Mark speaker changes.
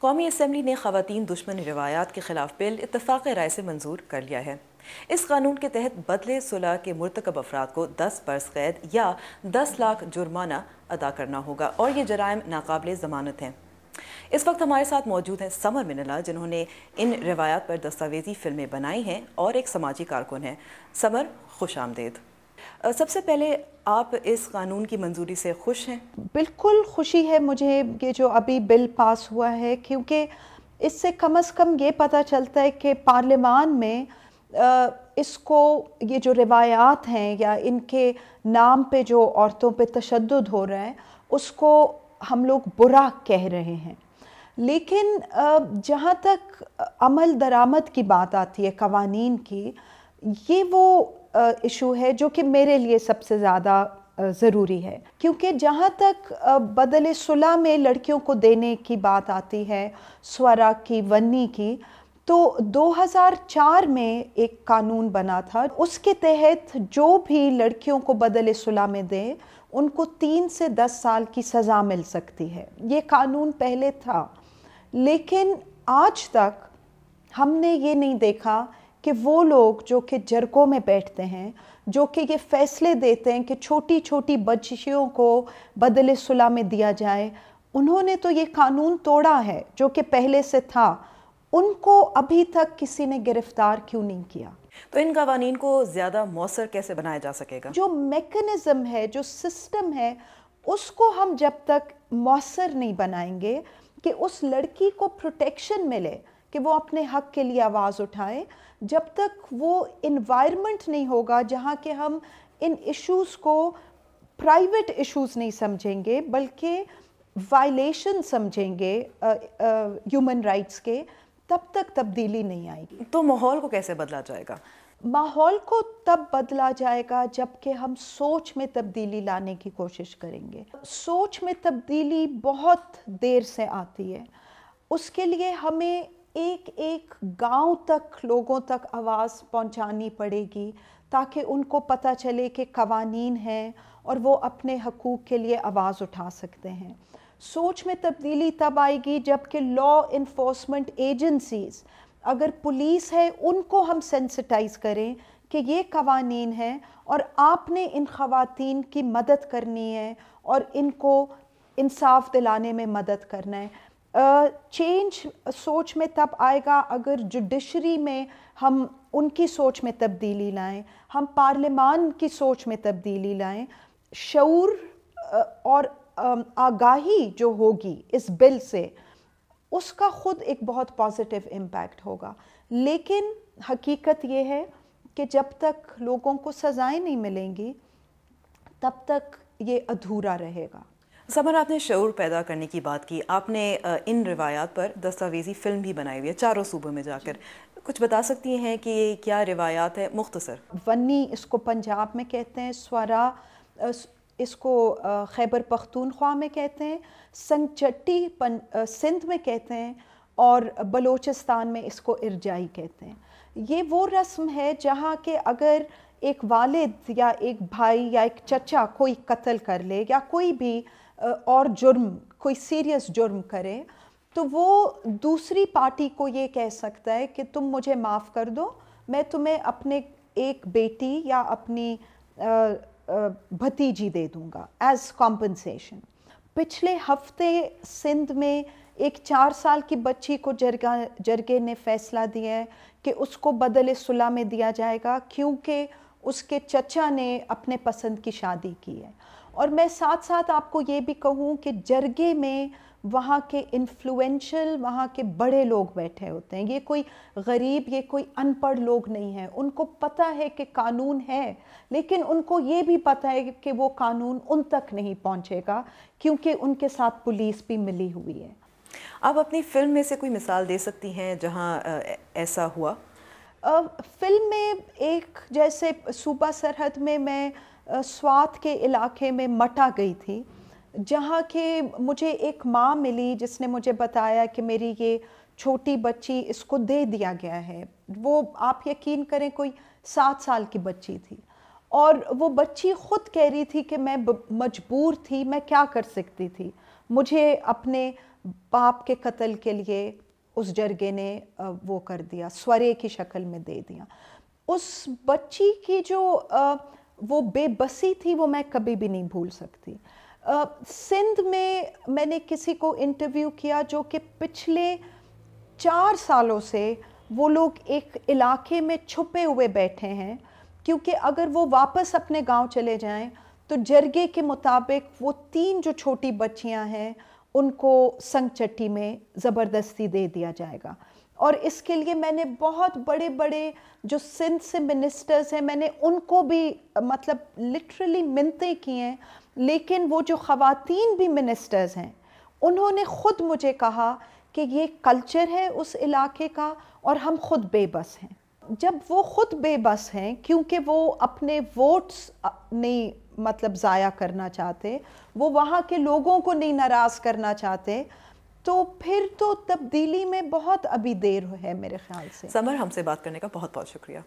Speaker 1: قومی اسمبلی نے خواتین دشمن روایات کے خلاف بل اتفاق رائے سے منظور کر لیا ہے اس قانون کے تحت بدلے صلح کے مرتکب افراد کو دس برس قید یا دس لاکھ جرمانہ ادا کرنا ہوگا اور یہ جرائم ناقابل ضمانت ہیں اس وقت ہمارے ساتھ موجود ہیں سمر منلا جنہوں نے ان روایات پر دستاویزی فلمیں بنائی ہیں اور ایک سماجی کارکن ہیں سمر خوش آمدید سب سے پہلے آپ اس قانون کی منظوری سے خوش ہیں
Speaker 2: بالکل خوشی ہے مجھے کہ جو ابھی بل پاس ہوا ہے کیونکہ اس سے کم از کم یہ پتہ چلتا ہے کہ پارلیمان میں اس کو یہ جو روایات ہیں یا ان کے نام پہ جو عورتوں پہ تشدد ہو رہا ہے اس کو ہم لوگ برا کہہ رہے ہیں لیکن جہاں تک عمل درآمد کی بات آتی ہے قوانین کی یہ وہ ایشو ہے جو کہ میرے لیے سب سے زیادہ ضروری ہے کیونکہ جہاں تک بدل صلاح میں لڑکیوں کو دینے کی بات آتی ہے سورا کی ونی کی تو دو ہزار چار میں ایک قانون بنا تھا اس کے تحت جو بھی لڑکیوں کو بدل صلاح میں دے ان کو تین سے دس سال کی سزا مل سکتی ہے یہ قانون پہلے تھا لیکن آج تک ہم نے یہ نہیں دیکھا کہ وہ لوگ جو کہ جرکوں میں بیٹھتے ہیں جو کہ یہ فیصلے دیتے ہیں کہ چھوٹی چھوٹی بچیوں کو بدل صلاح میں دیا جائے انہوں نے تو یہ قانون توڑا ہے جو کہ پہلے سے تھا ان کو ابھی تک کسی نے گرفتار کیوں نہیں کیا
Speaker 1: تو ان قوانین کو زیادہ مؤثر کیسے بنایا جا سکے گا جو
Speaker 2: میکنزم ہے جو سسٹم ہے اس کو ہم جب تک مؤثر نہیں بنائیں گے کہ اس لڑکی کو پروٹیکشن ملے کہ وہ اپنے حق کے لیے آواز اٹھائیں جب تک وہ انوائرمنٹ نہیں ہوگا جہاں کہ ہم ان ایشوز کو پرائیویٹ ایشوز نہیں سمجھیں گے بلکہ وائلیشن سمجھیں گے ہیومن رائٹس کے تب تک تبدیلی نہیں آئے گی
Speaker 1: تو ماحول کو کیسے بدلا جائے گا
Speaker 2: ماحول کو تب بدلا جائے گا جب کہ ہم سوچ میں تبدیلی لانے کی کوشش کریں گے سوچ میں تبدیلی بہت دیر سے آتی ہے اس کے لیے ہمیں ایک ایک گاؤں تک لوگوں تک آواز پہنچانی پڑے گی تاکہ ان کو پتہ چلے کہ قوانین ہیں اور وہ اپنے حقوق کے لیے آواز اٹھا سکتے ہیں سوچ میں تبدیلی تب آئے گی جب کہ لا انفورسمنٹ ایجنسیز اگر پولیس ہے ان کو ہم سینسٹائز کریں کہ یہ قوانین ہیں اور آپ نے ان خواتین کی مدد کرنی ہے اور ان کو انصاف دلانے میں مدد کرنا ہے چینج سوچ میں تب آئے گا اگر جوڈیشری میں ہم ان کی سوچ میں تبدیلی لائیں ہم پارلیمان کی سوچ میں تبدیلی لائیں شعور اور آگاہی جو ہوگی اس بل سے اس کا خود ایک بہت پازیٹیو امپیکٹ ہوگا لیکن حقیقت یہ ہے کہ جب تک لوگوں کو سزائیں نہیں ملیں گی تب تک یہ ادھورا رہے گا
Speaker 1: سمر آپ نے شعور پیدا کرنے کی بات کی آپ نے ان روایات پر دستاویزی فلم بھی بنائی ہوئی ہے چاروں صوبوں میں جا کر کچھ بتا سکتی ہیں کہ یہ کیا
Speaker 2: روایات ہے مختصر ونی اس کو پنجاب میں کہتے ہیں سورا اس کو خیبر پختونخوا میں کہتے ہیں چٹی سندھ میں کہتے ہیں اور بلوچستان میں اس کو ارجائی کہتے ہیں یہ وہ رسم ہے جہاں کہ اگر ایک والد یا ایک بھائی یا ایک چچا کوئی قتل کر لے یا کوئی بھی اور جرم کوئی سیریس جرم کرے تو وہ دوسری پارٹی کو یہ کہہ سکتا ہے کہ تم مجھے معاف کر دو میں تمہیں اپنے ایک بیٹی یا اپنی بھتیجی دے دوں گا ایز کمپنسیشن پچھلے ہفتے سندھ میں ایک چار سال کی بچی کو جرگا جرگے نے فیصلہ دیا ہے کہ اس کو بدل صلاح میں دیا جائے گا کیونکہ اس کے چچا نے اپنے پسند کی شادی کی ہے اور میں ساتھ ساتھ آپ کو یہ بھی کہوں کہ جرگے میں وہاں کے انفلوئنشل وہاں کے بڑے لوگ بیٹھے ہوتے ہیں یہ کوئی غریب یہ کوئی ان پڑھ لوگ نہیں ہیں ان کو پتہ ہے کہ قانون ہے لیکن ان کو یہ بھی پتہ ہے کہ وہ قانون ان تک نہیں پہنچے گا کیونکہ ان کے ساتھ پولیس بھی ملی ہوئی ہے آپ
Speaker 1: اپنی فلم میں سے کوئی مثال دے سکتی ہیں جہاں ایسا ہوا
Speaker 2: فلم میں ایک جیسے صوبہ سرحد میں میں سوات کے علاقے میں مٹا گئی تھی جہاں کہ مجھے ایک ماں ملی جس نے مجھے بتایا کہ میری یہ چھوٹی بچی اس کو دے دیا گیا ہے وہ آپ یقین کریں کوئی سات سال کی بچی تھی اور وہ بچی خود کہہ رہی تھی کہ میں مجبور تھی میں کیا کر سکتی تھی مجھے اپنے باپ کے قتل کے لیے اس جرگے نے وہ کر دیا سورے کی شکل میں دے دیا اس بچی کی جو وہ بے بسی تھی وہ میں کبھی بھی نہیں بھول سکتی سندھ میں میں نے کسی کو انٹرویو کیا جو کہ پچھلے چار سالوں سے وہ لوگ ایک علاقے میں چھپے ہوئے بیٹھے ہیں کیونکہ اگر وہ واپس اپنے گاؤں چلے جائیں تو جرگے کے مطابق وہ تین جو چھوٹی بچیاں ہیں ان کو سنگ چٹی میں زبردستی دے دیا جائے گا اور اس کے لیے میں نے بہت بڑے بڑے جو سندھ سے منسٹرز ہیں میں نے ان کو بھی مطلب لٹرلی منتیں کی ہیں لیکن وہ جو خواتین بھی منسٹرز ہیں انہوں نے خود مجھے کہا کہ یہ کلچر ہے اس علاقے کا اور ہم خود بے بس ہیں جب وہ خود بے بس ہیں کیونکہ وہ اپنے ووٹس نہیں مطلب ضائع کرنا چاہتے وہ وہاں کے لوگوں کو نہیں ناراض کرنا چاہتے تو پھر تو تبدیلی میں بہت ابھی دیر ہے میرے خیال سے
Speaker 1: سمر ہم سے بات کرنے کا بہت بہت شکریہ